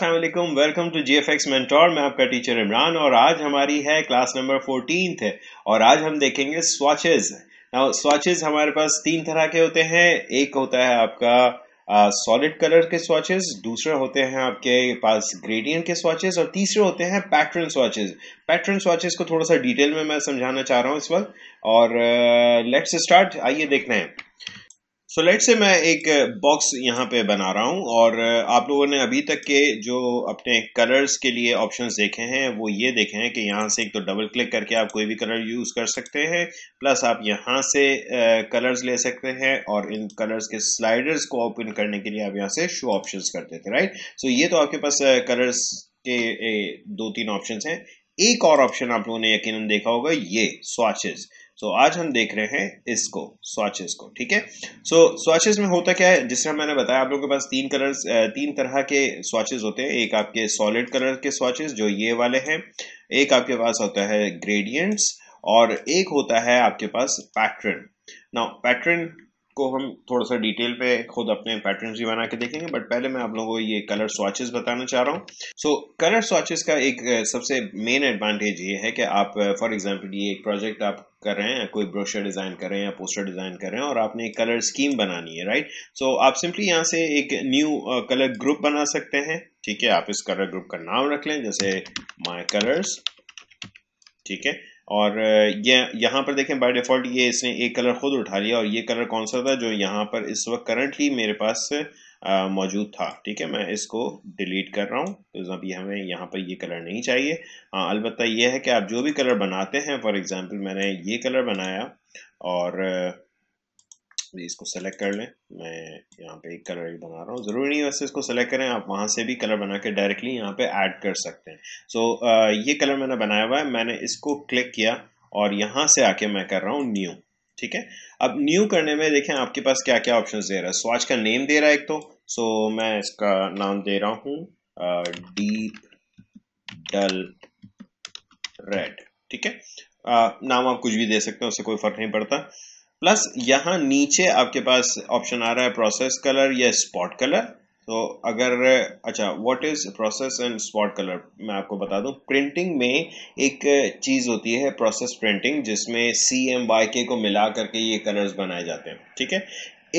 Aslam welcome to G F X mentor मैं आपका teacher Imran और आज हमारी है क्लास नंबर फोर्टीन है और आज हम देखेंगे स्वाचेज ना स्वाचेज हमारे पास तीन तरह के होते हैं एक होता है आपका सॉलिड कलर के स्वाचेज दूसरे होते हैं आपके पास ग्रेडियंट के स्वाचेज और तीसरे होते हैं पैटर्न स्वाचेज पैटर्न स्वाचेज को थोड़ा सा डिटेल में मैं समझाना चाह रहा हूँ इस वक्त और लेट्स स्टार्ट आइए देखते हैं सो लेट से मैं एक बॉक्स uh, यहाँ पे बना रहा हूँ और uh, आप लोगों ने अभी तक के जो अपने कलर्स के लिए ऑप्शंस देखे हैं वो ये देखे हैं कि यहाँ से एक तो डबल क्लिक करके आप कोई भी कलर यूज़ कर सकते हैं प्लस आप यहाँ से कलर्स uh, ले सकते हैं और इन कलर्स के स्लाइडर्स को ओपन करने के लिए आप यहाँ से शो ऑप्शन करते थे राइट सो ये तो आपके पास कलर्स के दो तीन ऑप्शन हैं एक और ऑप्शन आप लोगों ने यकीन देखा होगा ये स्वाचेज़ सो तो so, आज हम देख रहे हैं इसको स्वाचेस को ठीक है सो स्वाचेस में होता क्या है तरह मैंने बताया आप लोगों के पास तीन कलर तीन तरह के स्वाचेस होते हैं एक आपके सॉलिड कलर के स्वाचेस जो ये वाले हैं एक आपके पास होता है ग्रेडियंट्स और एक होता है आपके पास पैटर्न ना पैटर्न को हम थोड़ा सा डिटेल पे खुद अपने पैटर्न्स भी बना के देखेंगे बट पहले मैं आप लोगों को ये कलर स्वाचेस बताना चाह रहा हूँ सो कलर स्वाचेस का एक सबसे मेन एडवांटेज ये है कि आप फॉर एग्जांपल ये एक प्रोजेक्ट आप कर रहे हैं कोई ब्रोशर डिज़ाइन कर रहे हैं या पोस्टर डिज़ाइन कर रहे हैं और आपने एक कलर स्कीम बनानी है राइट सो so, आप सिंपली यहाँ से एक न्यू कलर ग्रुप बना सकते हैं ठीक है आप इस कलर ग्रुप का नाम रख लें जैसे माई कलर्स ठीक है और uh, ये यहाँ पर देखें बाय डिफ़ॉल्ट ये इसने एक कलर खुद उठा लिया और ये कलर कौन सा था जो यहाँ पर इस वक्त करंटली मेरे पास मौजूद था ठीक है मैं इसको डिलीट कर रहा हूँ तो अभी हमें यहाँ पर ये कलर नहीं चाहिए हाँ अलबत् यह है कि आप जो भी कलर बनाते हैं फॉर एग्ज़ाम्पल मैंने ये कलर बनाया और इसको सेलेक्ट कर लें मैं यहाँ पे एक कलर बना रहा हूँ ज़रूरी नहीं वैसे इसको सेलेक्ट करें आप वहाँ से भी कलर बना के डायरेक्टली यहाँ पे ऐड कर सकते हैं सो so, ये कलर मैंने बनाया हुआ है मैंने इसको क्लिक किया और यहाँ से आके मैं कर रहा हूँ न्यू ठीक है अब न्यू करने में देखें आपके पास क्या क्या ऑप्शंस दे रहा है सो आज का नेम दे रहा है एक तो सो so, मैं इसका नाम दे रहा हूं डीप डल रेड ठीक है नाम आप कुछ भी दे सकते हैं उससे कोई फर्क नहीं पड़ता प्लस यहां नीचे आपके पास ऑप्शन आ रहा है प्रोसेस कलर या स्पॉट कलर तो अगर अच्छा what is process and spot colour मैं आपको बता दूं प्रिंटिंग में एक चीज़ होती है प्रोसेस प्रिंटिंग जिसमें सी एम वाई के को मिला करके ये कलर्स बनाए जाते हैं ठीक है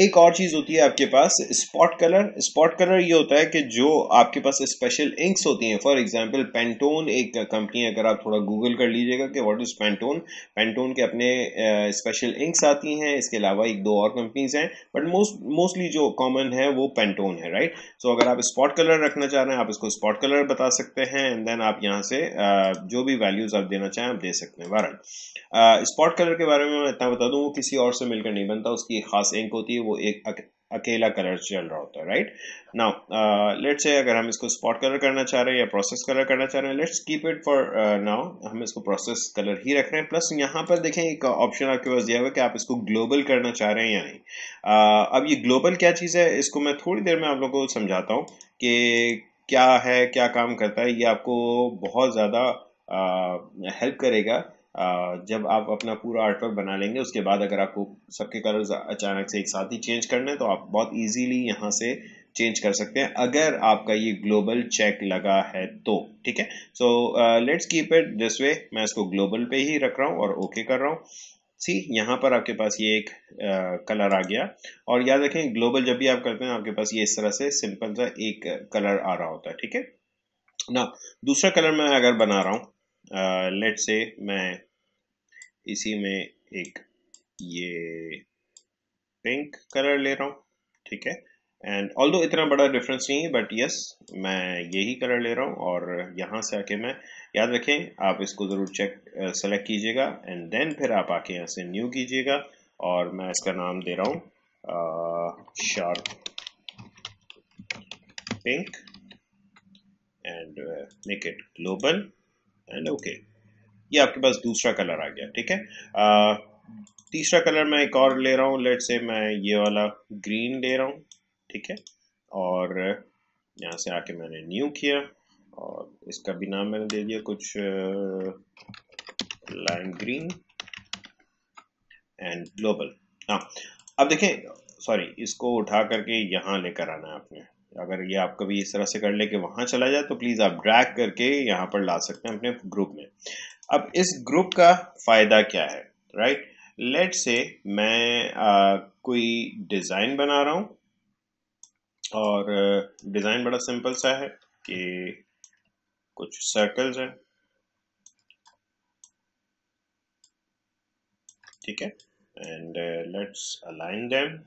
एक और चीज़ होती है आपके पास स्पॉट कलर स्पॉट कलर ये होता है कि जो आपके पास स्पेशल इंक्स होती हैं फॉर एग्जांपल पेंटोन एक कंपनी है अगर आप थोड़ा गूगल कर लीजिएगा कि व्हाट इज़ पेंटोन पेंटोन के अपने स्पेशल इंक्स आती हैं इसके अलावा एक दो और कंपनीज हैं बट मोस्ट मोस्टली जो कॉमन है वो पेंटोन है राइट सो so, अगर आप स्पॉट कलर रखना चाह रहे हैं आप इसको स्पॉट कलर बता सकते हैं एंड देन आप यहाँ से uh, जो भी वैल्यूज़ आप देना चाहें आप दे सकते हैं बारह स्पॉट कलर के बारे में मैं इतना बता दूँ वो किसी और से मिलकर नहीं बनता उसकी एक खास इंक होती है वो एक अकेला कलर चल रहा होता है राइट नाउ लेट से अगर हम इसको स्पॉट कलर करना चाह रहे हैं या प्रोसेस कलर करना चाह रहे हैं let's keep it for now हम इसको प्रोसेस कलर ही रख रहे हैं प्लस यहाँ पर देखें एक ऑप्शन आपके पास दिया हुआ कि आप इसको ग्लोबल करना चाह रहे हैं या नहीं uh, अब ये ग्लोबल क्या चीज़ है इसको मैं थोड़ी देर में आप लोगों को समझाता हूँ कि क्या है क्या काम करता है ये आपको बहुत ज़्यादा हेल्प uh, करेगा जब आप अपना पूरा आर्टवर्क बना लेंगे उसके बाद अगर आपको सबके कलर्स अचानक से एक साथ ही चेंज करने है तो आप बहुत इजीली यहां से चेंज कर सकते हैं अगर आपका ये ग्लोबल चेक लगा है तो ठीक है so let's keep it this way मैं इसको ग्लोबल पे ही रख रहा हूँ और ओके okay कर रहा हूँ सी यहाँ पर आपके पास ये एक कलर कलर आ गया और याद रखें ग्लोबल जब भी आप करते हैं आपके पास ये इस तरह से सिंपल सा एक कलर आ रहा होता है ठीक है ना दूसरा कलर मैं अगर बना रहा हूँ लेट से मैं इसी में एक ये पिंक कलर ले रहा हूँ ठीक है एंड ऑल दो इतना बड़ा डिफरेंस नहीं है बट यस मैं यही कलर ले रहा हूँ और यहाँ से आके मैं याद रखें आप इसको ज़रूर चेक सेलेक्ट कीजिएगा एंड देन फिर आप आके यहाँ से न्यू कीजिएगा और मैं इसका नाम दे रहा हूँ sharp pink and make it global and okay ये आपके पास दूसरा कलर आ गया ठीक है आ, तीसरा कलर मैं एक और ले रहा हूँ लेट से मैं ये वाला ग्रीन ले रहा हूँ ठीक है और यहाँ से आके मैंने न्यू किया और इसका भी नाम मैंने दे दिया कुछ लाइम ग्रीन एंड ग्लोबल हाँ अब देखें सॉरी इसको उठा करके यहाँ लेकर आना है आपने अगर ये आप कभी इस तरह से कर ले कि चला जाए तो प्लीज़ आप ड्रैग करके यहाँ पर ला सकते हैं अपने ग्रुप में अब इस ग्रुप का फ़ायदा क्या है राइट लेट से मैं आ, कोई डिज़ाइन बना रहा हूं और डिज़ाइन बड़ा सिंपल सा है कि कुछ सर्कल्स हैं ठीक है एंड लेट्स अलाइन देम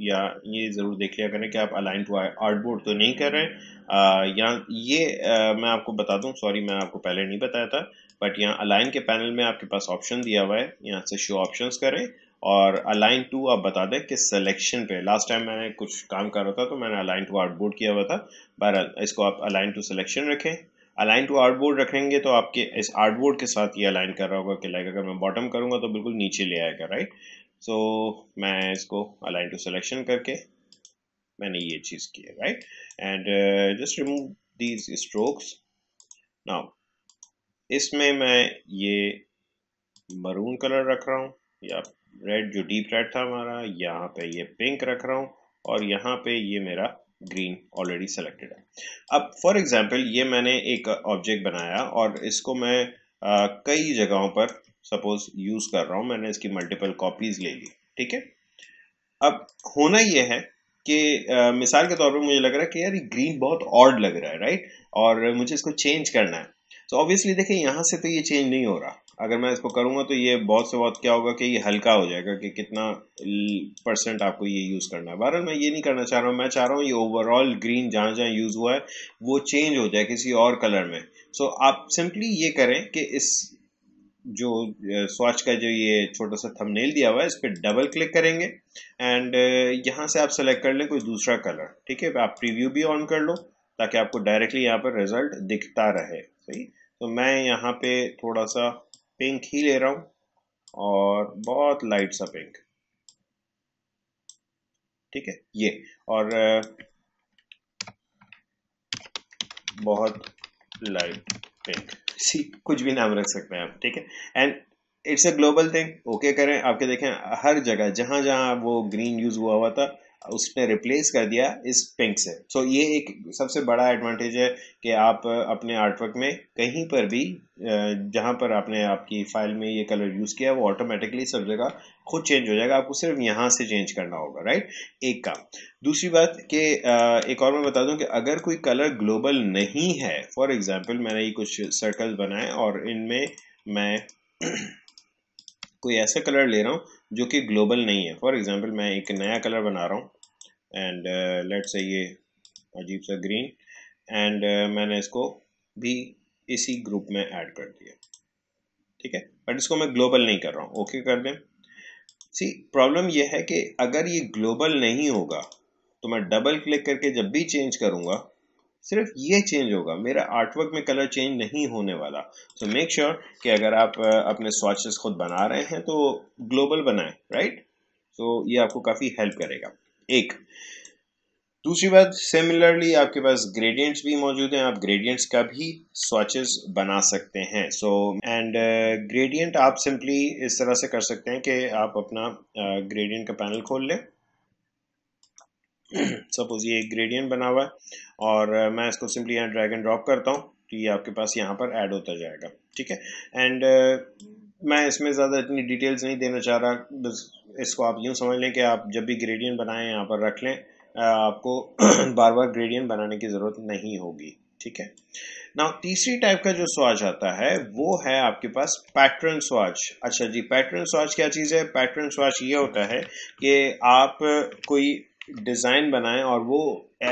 या ये ज़रूर देख लिया करें कि आप अलाइन टू आर्ट बोर्ड तो नहीं कर रहे हैं या ये आ, मैं आपको बता दूं सॉरी मैं आपको पहले नहीं बताया था बट यहाँ अलाइन के पैनल में आपके पास ऑप्शन दिया हुआ है यहाँ से शो ऑप्शन करें और अलाइन टू आप बता दें कि सिलेक्शन पे लास्ट टाइम मैंने कुछ काम कर रहा था तो मैंने अलाइन टू आर्ट बोर्ड किया हुआ था बहरहाल इसको आप अलाइन टू सिलेक्शन रखें अलाइन टू आर्ट बोर्ड रखेंगे तो आपके इस आर्ट बोर्ड के साथ ये अलाइन कर रहा होगा कि लाइक अगर मैं बॉटम करूंगा तो बिल्कुल नीचे ले आएगा राइट सो तो so, मैं इसको अलाइन टू सिलेक्शन करके मैंने ये चीज़ की है right and just remove these strokes now इसमें मैं ये मरून कलर रख रहा हूँ या रेड जो डीप रेड था हमारा यहाँ पे ये पिंक रख रहा हूँ और यहाँ पे ये मेरा ग्रीन ऑलरेडी सेलेक्टेड है अब फॉर एग्जांपल ये मैंने एक ऑब्जेक्ट बनाया और इसको मैं आ, uh, कई जगहों पर सपोज यूज कर रहा हूँ मैंने इसकी मल्टीपल कॉपीज ले ली ठीक है अब होना यह है कि आ, मिसाल के तौर पर मुझे लग रहा है कि यार ये ग्रीन बहुत ऑर्ड लग रहा है राइट और मुझे इसको चेंज करना है तो ऑब्वियसली देखिए यहां से तो ये चेंज नहीं हो रहा अगर मैं इसको करूंगा तो ये बहुत से बहुत क्या होगा कि ये हल्का हो जाएगा कि कितना परसेंट आपको ये यूज़ करना है बहरहाल मैं ये नहीं करना चाह रहा हूं मैं चाह रहा हूं ये ओवरऑल ग्रीन जहां जहां यूज़ हुआ है वो चेंज हो जाए किसी और कलर में सो so, आप सिंपली ये करें कि इस जो स्वाच का जो ये छोटा सा थंबनेल दिया हुआ है इस पर डबल क्लिक करेंगे एंड यहाँ से आप सेलेक्ट कर लें कोई दूसरा कलर ठीक है आप प्रीव्यू भी ऑन कर लो ताकि आपको डायरेक्टली यहाँ पर रिजल्ट दिखता रहे सही तो मैं यहाँ पे थोड़ा सा पिंक ही ले रहा हूँ और बहुत लाइट सा पिंक ठीक है ये और बहुत लाइट पिंक सी कुछ भी नाम रख सकते हैं आप ठीक है and it's a global thing okay करें आपके देखें हर जगह जहां जहां वो ग्रीन यूज़ हुआ हुआ था उसने रिप्लेस कर दिया इस पिंक से सो so, ये एक सबसे बड़ा एडवांटेज है कि आप अपने आर्टवर्क में कहीं पर भी जहां पर आपने आपकी फाइल में ये कलर यूज़ किया वो ऑटोमेटिकली सब जगह खुद चेंज हो जाएगा आपको सिर्फ यहां से चेंज करना होगा राइट एक काम दूसरी बात कि एक और मैं बता दूं कि अगर कोई कलर ग्लोबल नहीं है फॉर एग्जाम्पल मैंने ये कुछ सर्कल बनाए और इनमें मैं कोई ऐसा कलर ले रहा हूँ जो कि ग्लोबल नहीं है फॉर एग्जाम्पल मैं एक नया कलर बना रहा हूँ एंड लेट से ये अजीब सा ग्रीन एंड uh, मैंने इसको भी इसी ग्रुप में ऐड कर दिया ठीक है बट इसको मैं ग्लोबल नहीं कर रहा हूँ ओके okay कर दें सी प्रॉब्लम ये है कि अगर ये ग्लोबल नहीं होगा तो मैं डबल क्लिक करके जब भी चेंज करूँगा सिर्फ ये चेंज होगा मेरा आर्टवर्क में कलर चेंज नहीं होने वाला सो मेक श्योर कि अगर आप uh, अपने स्वाचेस खुद बना रहे हैं तो ग्लोबल बनाएं राइट right? सो so, ये आपको काफ़ी हेल्प करेगा एक दूसरी बात सिमिलरली आपके पास ग्रेडियंट्स भी मौजूद हैं आप ग्रेडियंट्स का भी स्वाचेस बना सकते हैं सो एंड ग्रेडियंट आप सिंपली इस तरह से कर सकते हैं कि आप अपना ग्रेडियंट uh, का पैनल खोल लें सपोज ये एक ग्रेडियंट बना हुआ है और uh, मैं इसको सिंपली यहाँ ड्रैग एंड ड्रॉप करता हूँ तो ये आपके पास यहाँ पर ऐड होता जाएगा ठीक है एंड uh, मैं इसमें ज़्यादा इतनी डिटेल्स नहीं देना चाह रहा बस इसको आप यूँ समझ लें कि आप जब भी ग्रेडियंट बनाएं यहाँ पर रख लें आपको बार बार ग्रेडियन बनाने की ज़रूरत नहीं होगी ठीक है ना तीसरी टाइप का जो स्वाज आता है वो है आपके पास पैटर्न स्वाज अच्छा जी पैटर्न स्वाज क्या चीज़ है पैटर्न स्वाज ये होता है कि आप कोई डिज़ाइन बनाएं और वो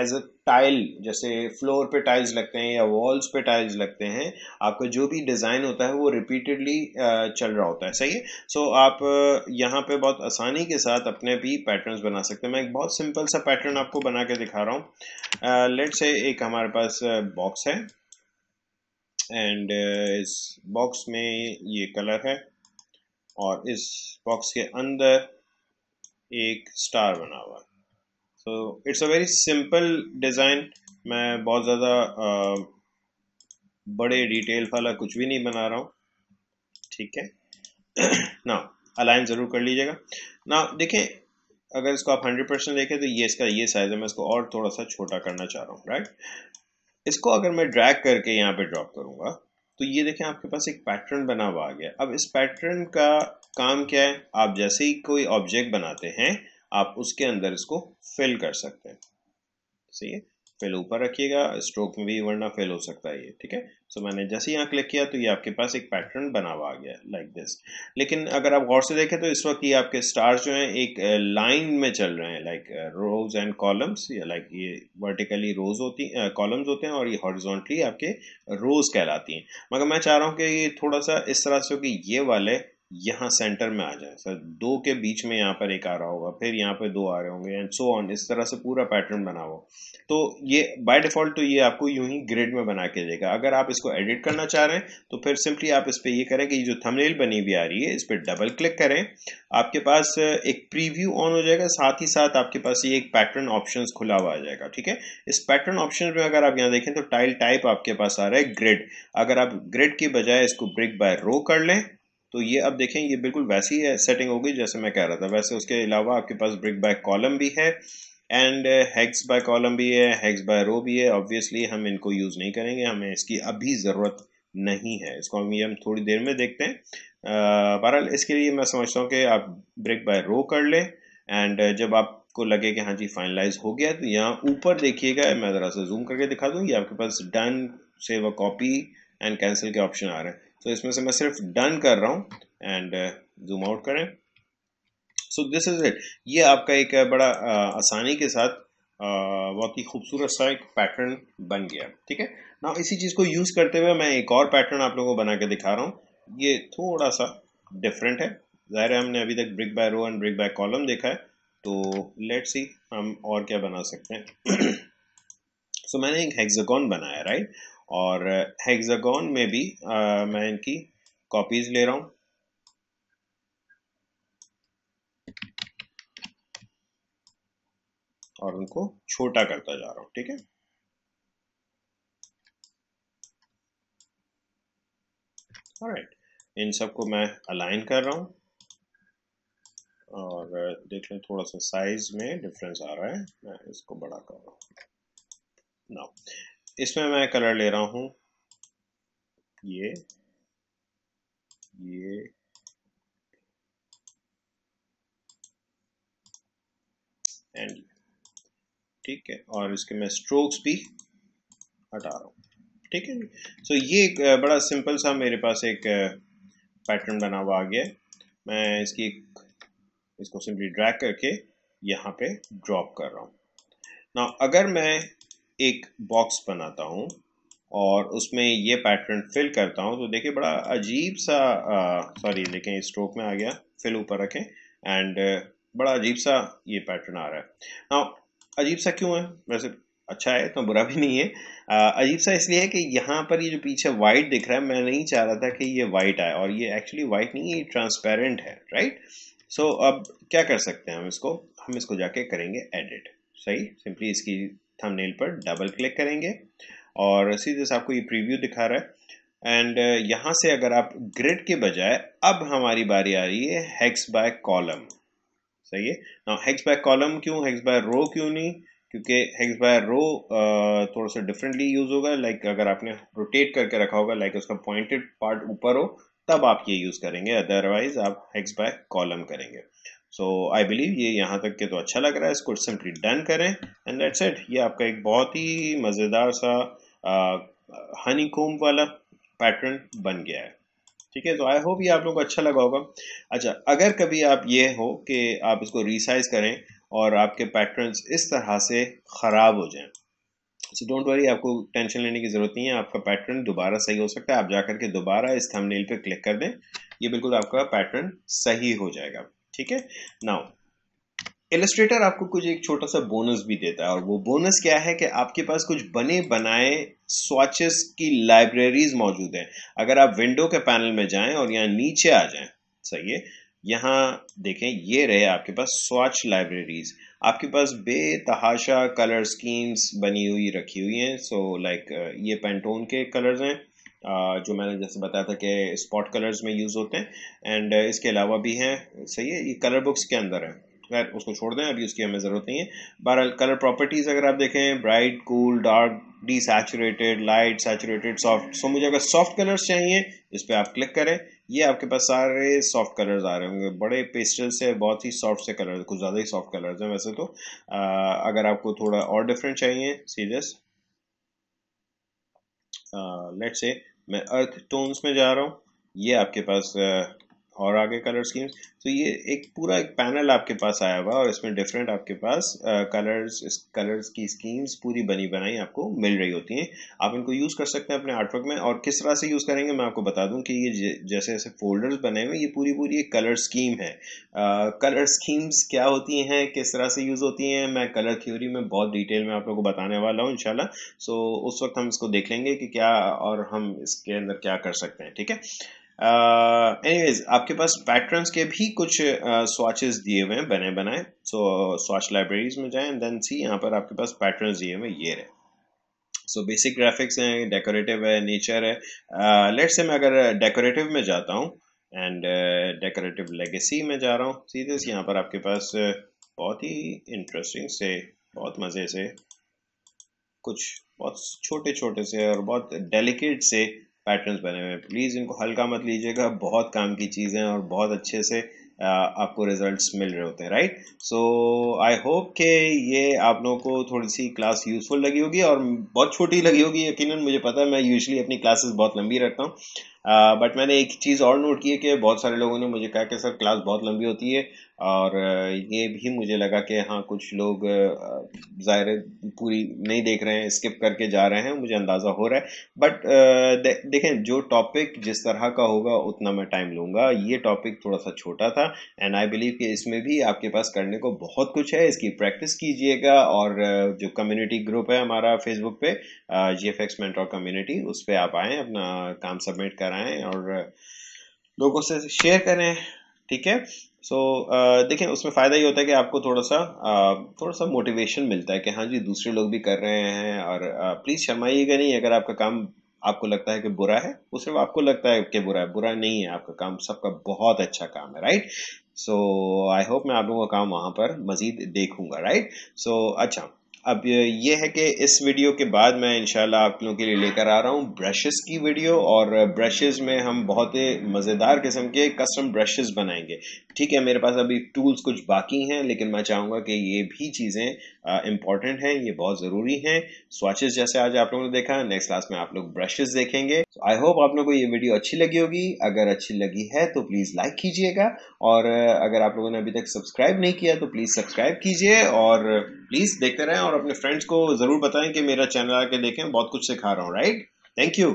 एज अ टाइल जैसे फ्लोर पे टाइल्स लगते हैं या वॉल्स पे टाइल्स लगते हैं आपका जो भी डिज़ाइन होता है वो रिपीटेडली चल रहा होता है सही है सो so, आप यहाँ पे बहुत आसानी के साथ अपने भी पैटर्न्स बना सकते हैं मैं एक बहुत सिंपल सा पैटर्न आपको बना के दिखा रहा हूँ लेट से एक हमारे पास बॉक्स है एंड इस बॉक्स में ये कलर है और इस बॉक्स के अंदर एक स्टार बना हुआ है so it's a very simple design मैं बहुत ज़्यादा बड़े डिटेल वाला कुछ भी नहीं बना रहा हूँ ठीक है ना अलाइन ज़रूर कर लीजिएगा ना देखें अगर इसको आप हंड्रेड परसेंट देखें तो ये इसका ये साइज़ है मैं इसको और थोड़ा सा छोटा करना चाह रहा हूँ राइट इसको अगर मैं ड्रैग करके यहाँ पे ड्रॉप करूँगा तो ये देखें आपके पास एक पैटर्न बना हुआ आ गया अब इस पैटर्न का काम क्या है आप जैसे ही कोई ऑब्जेक्ट बनाते हैं आप उसके अंदर इसको फिल कर सकते हैं सही है फिल ऊपर रखिएगा स्ट्रोक में भी वरना फेल हो सकता है ये ठीक है सो मैंने जैसे यहाँ क्लिक किया तो ये आपके पास एक पैटर्न बना हुआ आ गया लाइक like दिस लेकिन अगर आप गौर से देखें तो इस वक्त ये आपके स्टार्स जो हैं एक लाइन में चल रहे हैं like rows and columns like ये वर्टिकली रोज होती कॉलम्स होते हैं और ये हॉर्जोनटली आपके रोज कहलाती हैं मगर मैं चाह रहा हूँ कि ये थोड़ा सा इस तरह से कि ये वाले यहाँ सेंटर में आ जाए सर दो के बीच में यहाँ पर एक आ रहा होगा फिर यहाँ पर दो आ रहे होंगे एंड सो ऑन इस तरह से पूरा पैटर्न बना हो तो ये बाय डिफ़ॉल्ट तो ये आपको यूं ही ग्रिड में बना के देगा अगर आप इसको एडिट करना चाह रहे हैं तो फिर सिंपली आप इस पर ये करें कि जो थंबनेल बनी हुई आ रही है इस पर डबल क्लिक करें आपके पास एक प्रीव्यू ऑन हो जाएगा साथ ही साथ आपके पास ये एक पैटर्न ऑप्शन खुला हुआ आ जाएगा ठीक है इस पैटर्न ऑप्शन में अगर आप यहाँ देखें तो टाइल टाइप आपके पास आ रहा है ग्रिड अगर आप ग्रिड के बजाय इसको ब्रिक बाय रो कर लें तो ये अब देखें ये बिल्कुल वैसी है सेटिंग होगी जैसे मैं कह रहा था वैसे उसके अलावा आपके पास ब्रिक बाय कॉलम भी है एंड हैक्स बाय कॉलम भी है हैक्स बाय रो भी है ऑब्वियसली हम इनको यूज़ नहीं करेंगे हमें इसकी अभी ज़रूरत नहीं है इसको हम ये हम थोड़ी देर में देखते हैं बहरहाल इसके लिए मैं समझता हूँ कि आप ब्रिक बाय रो कर लें एंड uh, जब आपको लगे कि हाँ जी फाइनलाइज हो गया तो यहाँ ऊपर देखिएगा मैं ज़रा सा जूम करके दिखा दूँ ये आपके पास done save a copy and cancel के ऑप्शन आ रहे हैं तो इसमें से मैं सिर्फ डन कर रहा हूँ एंड जूम आउट करें सो दिस इज इट ये आपका एक बड़ा uh, आसानी के साथ uh, बहुत ही खूबसूरत सा एक पैटर्न बन गया ठीक है ना इसी चीज़ को यूज़ करते हुए मैं एक और पैटर्न आप लोगों को बना के दिखा रहा हूँ ये थोड़ा सा डिफरेंट है ज़ाहिर है हमने अभी तक brick by row and brick by column देखा है तो लेट सी हम और क्या बना सकते हैं सो so, मैंने एक हेक्सागोन बनाया राइट right? और हेक्सागोन में भी आ, मैं इनकी कॉपीज ले रहा हूं और उनको छोटा करता जा रहा हूं ठीक है राइट इन सबको मैं अलाइन कर रहा हूं और देख लें थोड़ा सा साइज में डिफरेंस आ रहा है मैं इसको बड़ा कर रहा हूं नाउ इसमें मैं कलर ले रहा हूं ये ये एंड ठीक है और इसके मैं स्ट्रोक्स भी हटा रहा हूं ठीक है सो so, ये एक बड़ा सिंपल सा मेरे पास एक पैटर्न बना हुआ आ गया मैं इसकी इसको सिंपली ड्रैग करके यहां पे ड्रॉप कर रहा हूं ना अगर मैं एक बॉक्स बनाता हूँ और उसमें ये पैटर्न फिल करता हूँ तो देखिए बड़ा अजीब सा सॉरी देखें स्ट्रोक में आ गया फिल ऊपर रखें एंड बड़ा अजीब सा ये पैटर्न आ रहा है हाँ अजीब सा क्यों है वैसे अच्छा है तो बुरा भी नहीं है अजीब सा इसलिए है कि यहाँ पर ये जो पीछे वाइट दिख रहा है मैं नहीं चाह रहा था कि ये वाइट आए और ये एक्चुअली वाइट नहीं है ये ट्रांसपेरेंट है राइट सो so, अब क्या कर सकते हैं हम इसको हम इसको जाके करेंगे एडिट सही सिंपली इसकी थंबनेल पर डबल क्लिक करेंगे और सीधे जैसे आपको ये प्रीव्यू दिखा रहा है एंड uh, यहाँ से अगर आप ग्रिड के बजाय अब हमारी बारी आ रही है हेक्स बाय कॉलम सही है ना हेक्स बाय कॉलम क्यों हेक्स बाय रो क्यों नहीं क्योंकि हेक्स बाय रो थोड़ा सा डिफरेंटली यूज होगा लाइक अगर आपने रोटेट करके रखा होगा लाइक उसका पॉइंटेड पार्ट ऊपर हो तब आप ये यूज करेंगे अदरवाइज आप हेक्स बाय कॉलम करेंगे सो आई बिलीव ये यहाँ तक के तो अच्छा लग रहा है इसको सिंपली डन करें एंड दैट्स इट ये आपका एक बहुत ही मज़ेदार सा हनी कोम वाला पैटर्न बन गया है ठीक है तो आई होप ये आप लोगों को अच्छा लगा होगा अच्छा अगर कभी आप ये हो कि आप इसको रिसाइज करें और आपके पैटर्न्स इस तरह से ख़राब हो जाएं सो डोंट वरी आपको टेंशन लेने की ज़रूरत नहीं है आपका पैटर्न दोबारा सही हो सकता है आप जा करके दोबारा इस थंबनेल पे क्लिक कर दें ये बिल्कुल आपका पैटर्न सही हो जाएगा ठीक है नाउ इलेस्ट्रेटर आपको कुछ एक छोटा सा बोनस भी देता है और वो बोनस क्या है कि आपके पास कुछ बने बनाए स्वाचेस की लाइब्रेरीज मौजूद हैं अगर आप विंडो के पैनल में जाएं और यहाँ नीचे आ जाएं सही है यहाँ देखें ये रहे आपके पास स्वाच लाइब्रेरीज आपके पास बेतहाशा कलर स्कीम्स बनी हुई रखी हुई हैं सो लाइक ये पेंटोन के कलर्स हैं जो मैंने जैसे बताया था कि स्पॉट कलर्स में यूज़ होते हैं एंड इसके अलावा भी हैं सही है ये कलर बुक्स के अंदर है खैर उसको छोड़ दें अभी उसकी हमें ज़रूरत नहीं है बहरहाल कलर प्रॉपर्टीज़ अगर आप देखें bright cool dark desaturated light saturated soft so मुझे अगर सॉफ्ट कलर्स चाहिए इस पर आप क्लिक करें ये आपके पास सारे सॉफ्ट कलर्स आ रहे होंगे बड़े पेस्टल से बहुत ही सॉफ्ट से कलर कुछ ज़्यादा ही सॉफ्ट कलर्स हैं वैसे तो आ, अगर आपको थोड़ा और डिफरेंट चाहिए सीरियस लेट्स से मैं अर्थ टोन्स में जा रहा हूँ ये आपके पास और आगे कलर स्कीम्स तो ये एक पूरा एक पैनल आपके पास आया हुआ और इसमें डिफरेंट आपके पास कलर्स कलर्स की स्कीम्स पूरी बनी बनाई आपको मिल रही होती हैं आप इनको यूज़ कर सकते हैं अपने आर्टवर्क में और किस तरह से यूज़ करेंगे मैं आपको बता दूं कि ये जैसे जैसे फोल्डर्स बने हुए ये पूरी पूरी एक कलर स्कीम है कलर स्कीम्स क्या होती हैं किस तरह से यूज़ होती हैं मैं कलर थ्योरी में बहुत डिटेल में आप लोग को बताने वाला हूँ इन सो उस वक्त हम इसको देख लेंगे कि क्या और हम इसके अंदर क्या कर सकते हैं ठीक है एनीवेज वेज आपके पास पैटर्न्स के भी कुछ स्वाचेस दिए हुए हैं बने बनाए सो स्वाच लाइब्रेरीज में जाएं देन सी यहाँ पर आपके पास पैटर्न्स दिए हुए ये रहे सो बेसिक ग्राफिक्स हैं डेकोरेटिव है नेचर है लेट uh, से मैं अगर डेकोरेटिव में जाता हूँ एंड डेकोरेटिव लेगेसी में जा रहा हूँ सीधे यहाँ पर आपके पास बहुत ही इंटरेस्टिंग से बहुत मज़े से कुछ बहुत छोटे छोटे से और बहुत डेलिकेट से पैटर्न्स बने हुए हैं प्लीज़ इनको हल्का मत लीजिएगा बहुत काम की चीज़ें और बहुत अच्छे से आपको रिजल्ट्स मिल रहे होते हैं राइट सो आई होप के ये आप लोगों को थोड़ी सी क्लास यूज़फुल लगी होगी और बहुत छोटी लगी होगी यकीनन मुझे पता है मैं यूजली अपनी क्लासेस बहुत लंबी रखता हूँ बट मैंने एक चीज़ और नोट की है कि बहुत सारे लोगों ने मुझे कहा कि सर क्लास बहुत लंबी होती है और ये भी मुझे लगा कि हाँ कुछ लोग ज़ाहिर पूरी नहीं देख रहे हैं स्किप करके जा रहे हैं मुझे अंदाज़ा हो रहा है बट दे, देखें जो टॉपिक जिस तरह का होगा उतना मैं टाइम लूँगा ये टॉपिक थोड़ा सा छोटा था एंड आई बिलीव कि इसमें भी आपके पास करने को बहुत कुछ है इसकी प्रैक्टिस कीजिएगा और जो कम्युनिटी ग्रुप है हमारा फेसबुक पे G F X mentor community उस पर आप आएँ अपना काम सबमिट कराएँ और लोगों से शेयर करें ठीक है सो so, uh, देखें उसमें फ़ायदा ये होता है कि आपको थोड़ा सा थोड़ा सा मोटिवेशन मिलता है कि हाँ जी दूसरे लोग भी कर रहे हैं और प्लीज़ शर्माइएगा नहीं अगर आपका काम आपको लगता है कि बुरा है वो सिर्फ आपको लगता है कि बुरा है बुरा नहीं है आपका काम सबका बहुत अच्छा काम है राइट सो आई होप मैं आप लोगों का काम वहाँ पर मज़ीद देखूंगा राइट सो so, अच्छा अब ये है कि इस वीडियो के बाद मैं इनशाला आप लोगों के लिए लेकर आ रहा हूँ ब्रशेस की वीडियो और ब्रशेस में हम बहुत ही मज़ेदार किस्म के कस्टम ब्रशेस बनाएंगे ठीक है मेरे पास अभी टूल्स कुछ बाकी हैं लेकिन मैं चाहूँगा कि ये भी चीज़ें इंपॉर्टेंट हैं ये बहुत ज़रूरी हैं स्वाचेस जैसे आज आप लोगों ने देखा नेक्स्ट क्लास में आप लोग ब्रशेस देखेंगे आई होप आप लोगों को ये वीडियो अच्छी लगी होगी अगर अच्छी लगी है तो प्लीज़ लाइक कीजिएगा और अगर आप लोगों ने अभी तक सब्सक्राइब नहीं किया तो प्लीज़ सब्सक्राइब कीजिए और प्लीज़ देखते रहें और और अपने फ्रेंड्स को जरूर बताएं कि मेरा चैनल आके देखें बहुत कुछ सिखा रहा हूँ राइट थैंक यू